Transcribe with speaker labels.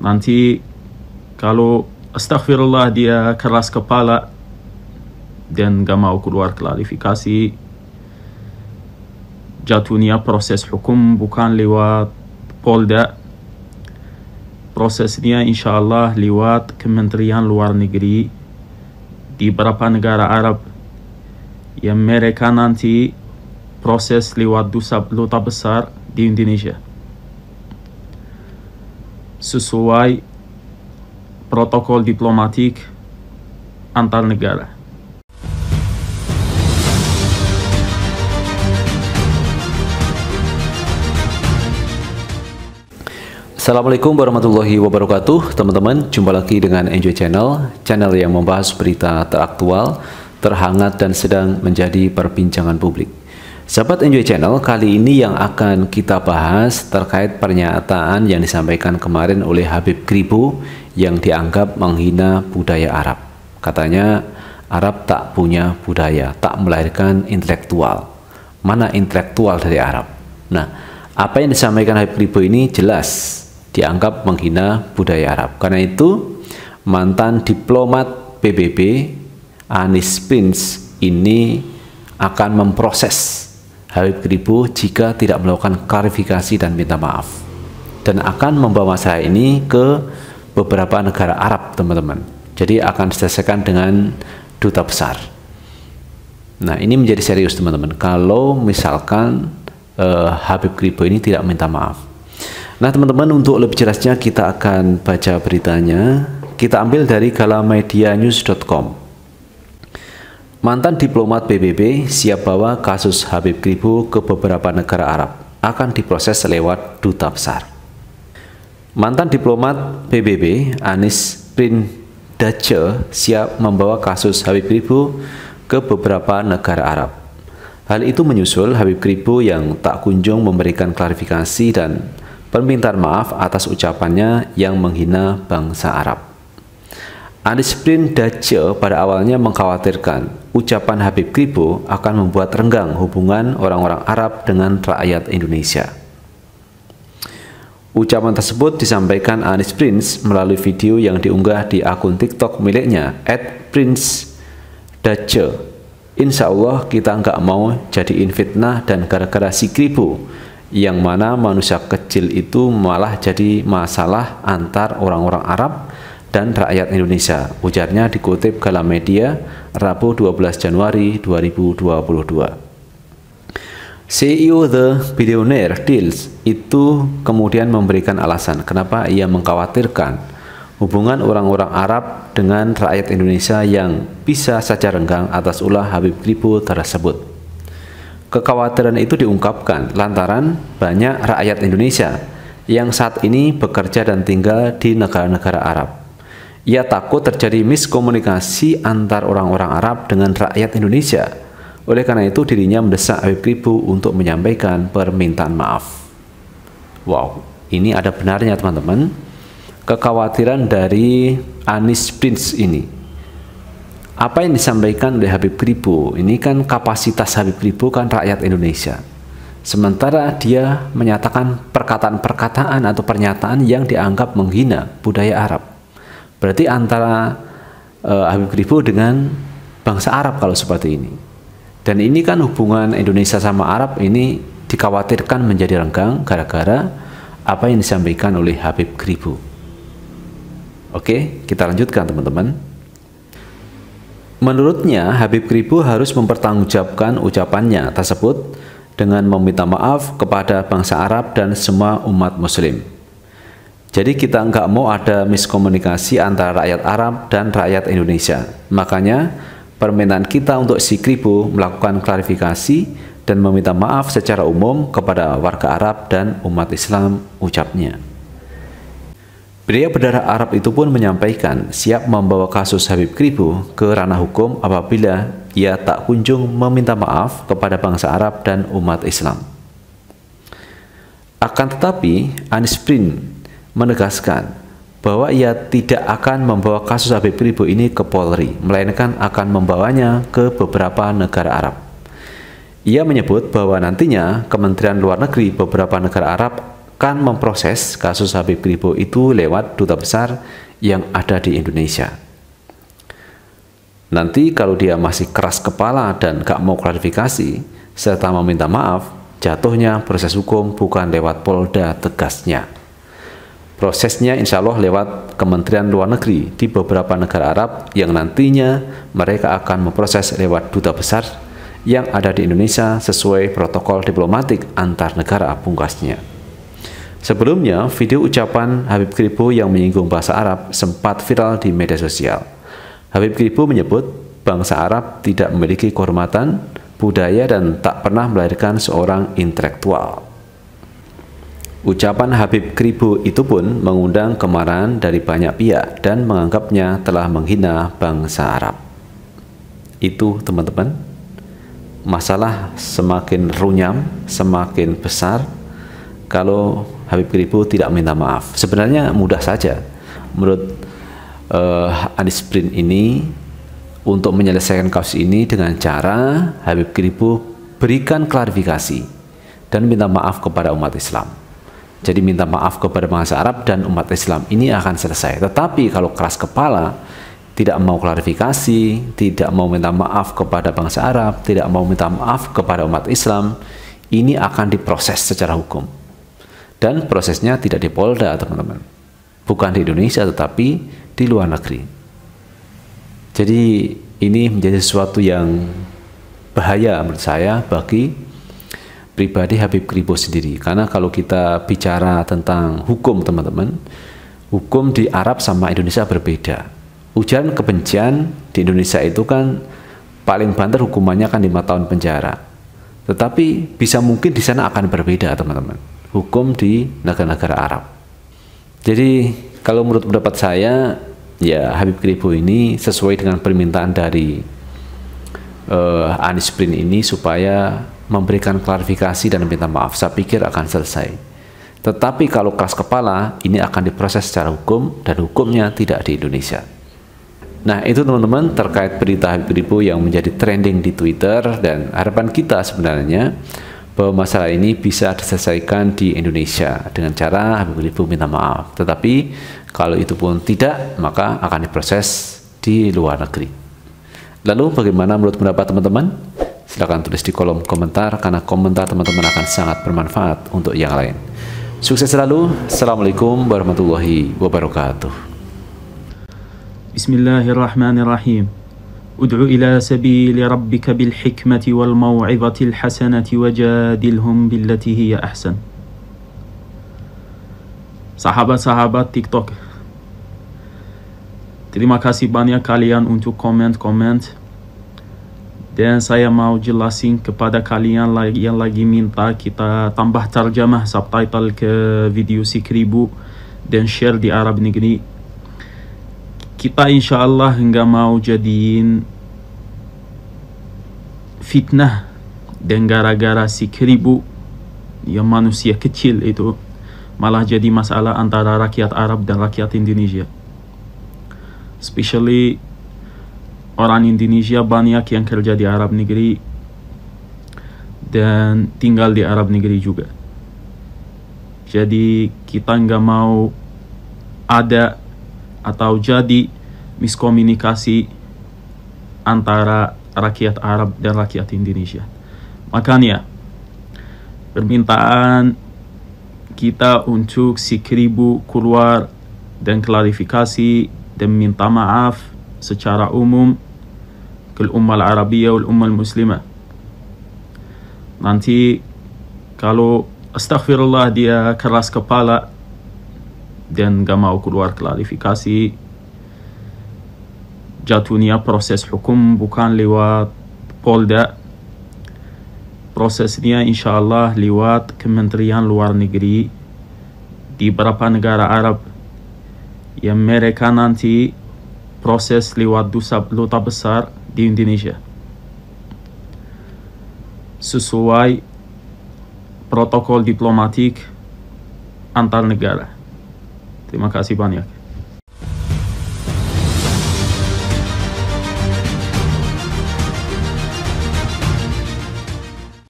Speaker 1: nanti kalau astagfirullah dia keras kepala dan gak mau keluar klarifikasi jatuhnya proses hukum bukan lewat polda prosesnya insyaallah lewat kementerian luar negeri di beberapa negara Arab yang mereka nanti proses lewat duta besar di Indonesia sesuai protokol diplomatik antar negara.
Speaker 2: Assalamualaikum warahmatullahi wabarakatuh Teman-teman, jumpa lagi dengan Enjoy Channel Channel yang membahas berita teraktual, terhangat dan sedang menjadi perbincangan publik Sahabat Enjoy Channel, kali ini yang akan kita bahas terkait pernyataan yang disampaikan kemarin oleh Habib Kribo yang dianggap menghina budaya Arab. Katanya, Arab tak punya budaya, tak melahirkan intelektual. Mana intelektual dari Arab? Nah, apa yang disampaikan Habib Kribo ini jelas dianggap menghina budaya Arab. Karena itu, mantan diplomat PBB Anis Prince ini akan memproses Habib Kribu jika tidak melakukan klarifikasi dan minta maaf dan akan membawa saya ini ke beberapa negara Arab teman-teman jadi akan diselesaikan dengan duta besar nah ini menjadi serius teman-teman kalau misalkan eh, Habib Kribu ini tidak minta maaf nah teman-teman untuk lebih jelasnya kita akan baca beritanya kita ambil dari galamedianews.com Mantan diplomat PBB siap bawa kasus Habib Kribo ke beberapa negara Arab akan diproses lewat duta besar. Mantan diplomat PBB Anis Prindace siap membawa kasus Habib Kribo ke beberapa negara Arab. Hal itu menyusul Habib Kribo yang tak kunjung memberikan klarifikasi dan permintaan maaf atas ucapannya yang menghina bangsa Arab. Anis Prindace pada awalnya mengkhawatirkan ucapan Habib Kribo akan membuat renggang hubungan orang-orang Arab dengan rakyat Indonesia. Ucapan tersebut disampaikan Anis Prince melalui video yang diunggah di akun TikTok miliknya @prince_dace. Insya Allah kita nggak mau jadiin fitnah dan gara-gara si kribo yang mana manusia kecil itu malah jadi masalah antar orang-orang Arab dan rakyat Indonesia, ujarnya dikutip dalam Media Rabu 12 Januari 2022. CEO The Billionaire Deals itu kemudian memberikan alasan kenapa ia mengkhawatirkan hubungan orang-orang Arab dengan rakyat Indonesia yang bisa saja renggang atas ulah Habib Kripo tersebut. Kekhawatiran itu diungkapkan lantaran banyak rakyat Indonesia yang saat ini bekerja dan tinggal di negara-negara Arab ia takut terjadi miskomunikasi antar orang-orang Arab dengan rakyat Indonesia. Oleh karena itu dirinya mendesak Habib Kribo untuk menyampaikan permintaan maaf. Wow, ini ada benarnya teman-teman. Kekhawatiran dari Anis Prince ini. Apa yang disampaikan oleh Habib Kribo, ini kan kapasitas Habib Kribo kan rakyat Indonesia. Sementara dia menyatakan perkataan-perkataan atau pernyataan yang dianggap menghina budaya Arab. Berarti antara uh, Habib Kribo dengan bangsa Arab kalau seperti ini. Dan ini kan hubungan Indonesia sama Arab ini dikhawatirkan menjadi renggang gara-gara apa yang disampaikan oleh Habib Kribo. Oke, kita lanjutkan teman-teman. Menurutnya, Habib Kribo harus mempertanggungjawabkan ucapannya tersebut dengan meminta maaf kepada bangsa Arab dan semua umat muslim. Jadi kita nggak mau ada miskomunikasi antara rakyat Arab dan rakyat Indonesia. Makanya permintaan kita untuk si Kribo melakukan klarifikasi dan meminta maaf secara umum kepada warga Arab dan umat Islam ucapnya. Pria berdarah Arab itu pun menyampaikan siap membawa kasus Habib Kribo ke ranah hukum apabila ia tak kunjung meminta maaf kepada bangsa Arab dan umat Islam. Akan tetapi, Anis Prin menegaskan bahwa ia tidak akan membawa kasus Habib Ribu ini ke Polri, melainkan akan membawanya ke beberapa negara Arab. Ia menyebut bahwa nantinya Kementerian Luar Negeri beberapa negara Arab akan memproses kasus Habib Ribu itu lewat duta besar yang ada di Indonesia. Nanti kalau dia masih keras kepala dan gak mau klarifikasi, serta meminta maaf, jatuhnya proses hukum bukan lewat Polda tegasnya. Prosesnya insya Allah lewat Kementerian Luar Negeri di beberapa negara Arab yang nantinya mereka akan memproses lewat duta besar yang ada di Indonesia sesuai protokol diplomatik antar negara pungkasnya. Sebelumnya, video ucapan Habib Kribo yang menyinggung bahasa Arab sempat viral di media sosial. Habib Kribo menyebut bangsa Arab tidak memiliki kehormatan, budaya, dan tak pernah melahirkan seorang intelektual. Ucapan Habib Kribo itu pun mengundang kemarahan dari banyak pihak dan menganggapnya telah menghina bangsa Arab. Itu teman-teman, masalah semakin runyam, semakin besar kalau Habib Kribo tidak minta maaf. Sebenarnya mudah saja. Menurut uh, Anis Brin ini untuk menyelesaikan kasus ini dengan cara Habib Kribo berikan klarifikasi dan minta maaf kepada umat Islam jadi minta maaf kepada bangsa Arab dan umat Islam ini akan selesai. Tetapi kalau keras kepala, tidak mau klarifikasi, tidak mau minta maaf kepada bangsa Arab, tidak mau minta maaf kepada umat Islam, ini akan diproses secara hukum. Dan prosesnya tidak di Polda, teman-teman. Bukan di Indonesia, tetapi di luar negeri. Jadi ini menjadi sesuatu yang bahaya menurut saya bagi pribadi Habib Kribo sendiri. Karena kalau kita bicara tentang hukum, teman-teman, hukum di Arab sama Indonesia berbeda. Ujaran kebencian di Indonesia itu kan paling banter hukumannya kan lima tahun penjara. Tetapi bisa mungkin di sana akan berbeda, teman-teman. Hukum di negara-negara Arab. Jadi kalau menurut pendapat saya, ya Habib Kribo ini sesuai dengan permintaan dari uh, eh, Anis Prin ini supaya memberikan klarifikasi dan minta maaf. Saya pikir akan selesai. Tetapi kalau keras kepala, ini akan diproses secara hukum dan hukumnya tidak di Indonesia. Nah itu teman-teman terkait berita Habib yang menjadi trending di Twitter dan harapan kita sebenarnya bahwa masalah ini bisa diselesaikan di Indonesia dengan cara Habib Ribu minta maaf. Tetapi kalau itu pun tidak, maka akan diproses di luar negeri. Lalu bagaimana menurut pendapat teman-teman? Silahkan tulis di kolom komentar karena komentar teman-teman akan sangat bermanfaat untuk yang lain. Sukses selalu. Assalamualaikum warahmatullahi wabarakatuh.
Speaker 1: Bismillahirrahmanirrahim. sabili rabbika bil hikmati wal maw'ibatil hasanati wajadilhum بالتي هي ahsan. Sahabat-sahabat TikTok Terima kasih banyak kalian untuk komen-komen dan saya mau jelasin kepada kalian yang lagi minta kita tambah terjemah subtitle ke video si keribu dan share di Arab Negeri. Kita insya Allah nggak mau jadiin fitnah dan gara-gara si keribu yang manusia kecil itu malah jadi masalah antara rakyat Arab dan rakyat Indonesia. Especially orang Indonesia banyak yang kerja di Arab negeri dan tinggal di Arab negeri juga. Jadi kita nggak mau ada atau jadi miskomunikasi antara rakyat Arab dan rakyat Indonesia. Makanya permintaan kita untuk si kribu keluar dan klarifikasi dan minta maaf secara umum ke Arabia, al-arabiyah nanti kalau astaghfirullah dia keras kepala dan gak mau keluar klarifikasi jatuhnya proses hukum bukan lewat polda prosesnya insya Allah lewat kementerian luar negeri di beberapa negara Arab yang mereka nanti proses lewat duta besar di Indonesia sesuai protokol diplomatik antar negara. Terima kasih banyak.